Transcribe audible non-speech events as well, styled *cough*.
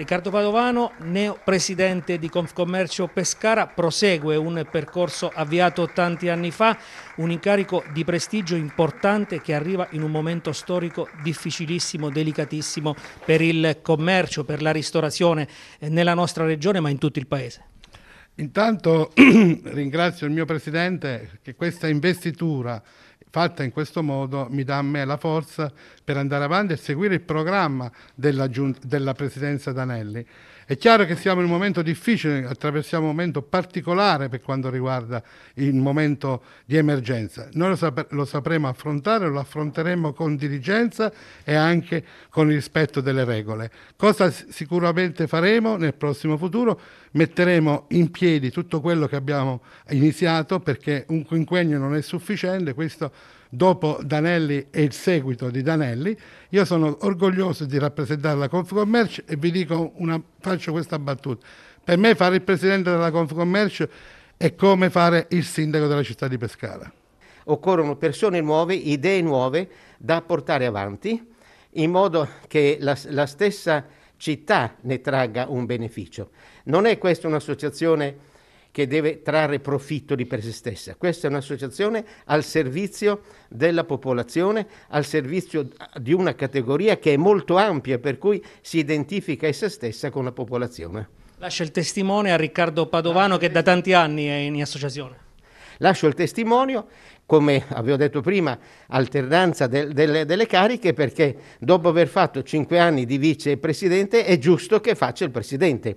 Riccardo Padovano, neo presidente di Confcommercio Pescara, prosegue un percorso avviato tanti anni fa, un incarico di prestigio importante che arriva in un momento storico difficilissimo, delicatissimo per il commercio, per la ristorazione eh, nella nostra regione ma in tutto il paese. Intanto *clears throat* ringrazio il mio presidente che questa investitura fatta in questo modo mi dà a me la forza per andare avanti e seguire il programma della, della Presidenza Danelli. È chiaro che siamo in un momento difficile, attraversiamo un momento particolare per quanto riguarda il momento di emergenza. Noi lo, sap lo sapremo affrontare, lo affronteremo con diligenza e anche con il rispetto delle regole. Cosa sicuramente faremo nel prossimo futuro? Metteremo in piedi tutto quello che abbiamo iniziato perché un quinquennio non è sufficiente, questo dopo Danelli e il seguito di Danelli. Io sono orgoglioso di rappresentare la Confcommercio e vi dico una, faccio questa battuta. Per me fare il presidente della Confcommercio è come fare il sindaco della città di Pescara. Occorrono persone nuove, idee nuove da portare avanti in modo che la, la stessa città ne tragga un beneficio. Non è questa un'associazione che deve trarre profitto di per se stessa. Questa è un'associazione al servizio della popolazione, al servizio di una categoria che è molto ampia, per cui si identifica essa stessa con la popolazione. Lascia il testimone a Riccardo Padovano che da tanti anni è in associazione. Lascio il testimonio, come avevo detto prima, alternanza del, delle, delle cariche perché dopo aver fatto cinque anni di vicepresidente è giusto che faccia il presidente.